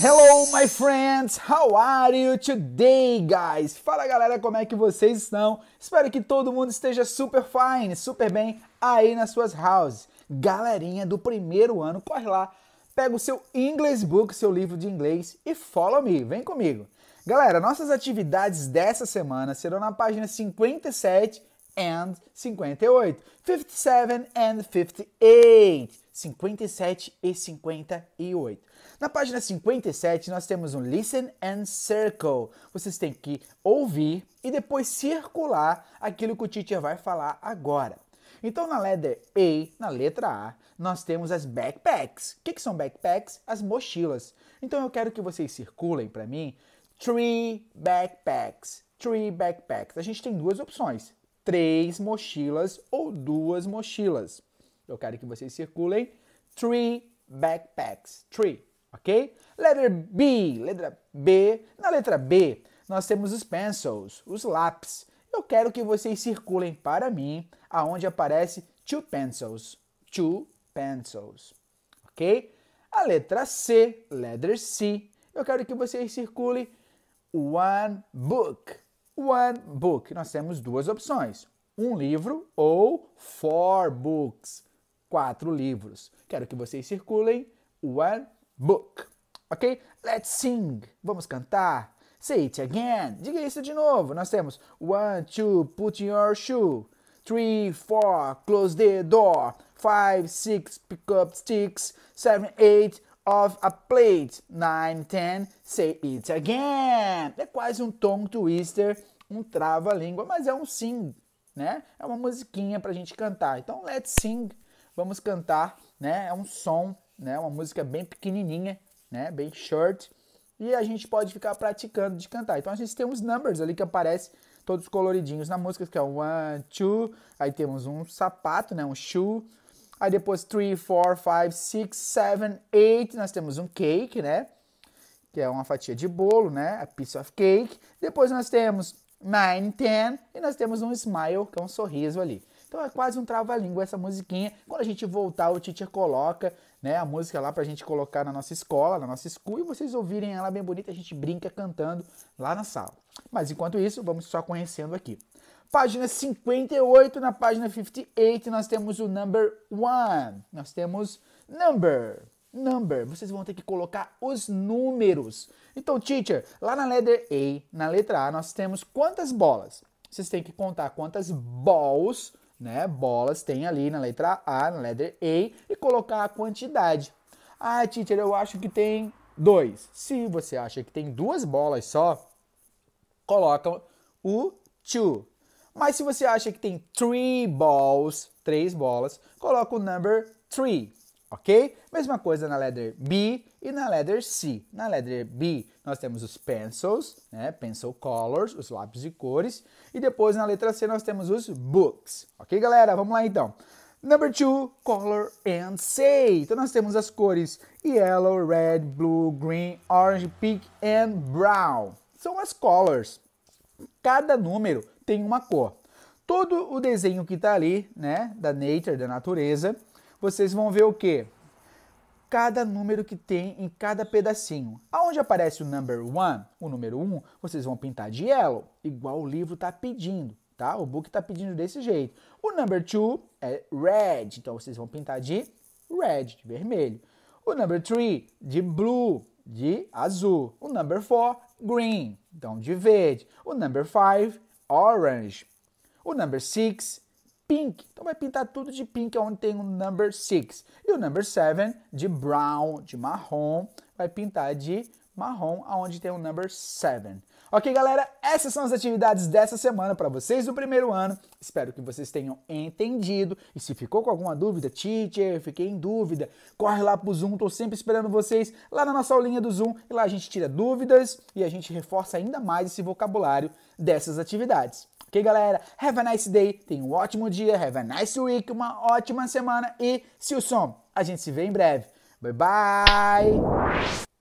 Hello, my friends! How are you today, guys? Fala galera, como é que vocês estão? Espero que todo mundo esteja super fine, super bem aí nas suas houses. Galerinha do primeiro ano, corre lá, pega o seu English Book, seu livro de inglês e follow me, vem comigo. Galera, nossas atividades dessa semana serão na página 57 and 58. 57 and 58. 57 e 58. Na página 57, nós temos um listen and circle. Vocês têm que ouvir e depois circular aquilo que o teacher vai falar agora. Então, na letra A, na letra A, nós temos as backpacks. O que, que são backpacks? As mochilas. Então, eu quero que vocês circulem para mim three backpacks. Three backpacks. A gente tem duas opções três mochilas ou duas mochilas. Eu quero que vocês circulem three backpacks. Three, ok? Letter B, letra B. Na letra B, nós temos os pencils, os lápis. Eu quero que vocês circulem para mim aonde aparece two pencils. Two pencils, ok? A letra C, letter C. Eu quero que vocês circulem one book one book. Nós temos duas opções: um livro ou four books. Quatro livros. Quero que vocês circulem one book. Ok? Let's sing. Vamos cantar. Say it again. Diga isso de novo. Nós temos one, two, put your shoe. Three, four, close the door. Five, six, pick up sticks. Seven, eight, of a plate. 9, 10, say it again. É quase um tongue twister, um trava-língua, mas é um sing, né? É uma musiquinha pra gente cantar. Então, let's sing. Vamos cantar, né? É um som, né? Uma música bem pequenininha, né? Bem short. E a gente pode ficar praticando de cantar. Então, a gente tem uns numbers ali que aparece todos coloridinhos na música, que é um one, two, aí temos um sapato, né? Um shoe, Aí depois 3, 4, 5, 6, 7, 8. Nós temos um cake, né? Que é uma fatia de bolo, né? A piece of cake. Depois nós temos 9, 10. E nós temos um smile, que é um sorriso ali. Então é quase um trava-língua essa musiquinha. Quando a gente voltar, o teacher coloca né, a música lá pra gente colocar na nossa escola, na nossa school, e vocês ouvirem ela bem bonita, a gente brinca cantando lá na sala. Mas enquanto isso, vamos só conhecendo aqui. Página 58, na página 58, nós temos o number one. Nós temos number. Number. Vocês vão ter que colocar os números. Então, teacher, lá na letter A, na letra A, nós temos quantas bolas? Vocês têm que contar quantas balls, né? Bolas tem ali na letra A, na letter A, e colocar a quantidade. Ah, teacher, eu acho que tem dois. Se você acha que tem duas bolas só, coloca o two. Mas se você acha que tem three balls, três bolas, coloca o number three, ok? Mesma coisa na letter B e na letter C. Na letter B nós temos os pencils, né? pencil colors, os lápis de cores. E depois na letra C nós temos os books, ok galera? Vamos lá então. Number two, color and say. Então nós temos as cores yellow, red, blue, green, orange, pink and brown. São as colors. Cada número tem uma cor. Todo o desenho que está ali, né, da nature, da natureza, vocês vão ver o quê? Cada número que tem em cada pedacinho. Aonde aparece o number one, o número um, vocês vão pintar de yellow, igual o livro está pedindo, tá? O book está pedindo desse jeito. O number 2 é red, então vocês vão pintar de red, de vermelho. O number 3 de blue, de azul. O number 4, green, então de verde. O number five orange. O number six, pink. Então vai pintar tudo de pink é onde tem o um number six. E o number seven de brown, de marrom, vai pintar de marrom aonde tem o um number seven. Ok, galera? Essas são as atividades dessa semana para vocês do primeiro ano. Espero que vocês tenham entendido. E se ficou com alguma dúvida, teacher, fiquei em dúvida, corre lá pro Zoom, tô sempre esperando vocês lá na nossa aulinha do Zoom. E lá a gente tira dúvidas e a gente reforça ainda mais esse vocabulário dessas atividades. Ok, galera? Have a nice day. Tenha um ótimo dia. Have a nice week. Uma ótima semana. E se o som, a gente se vê em breve. Bye bye!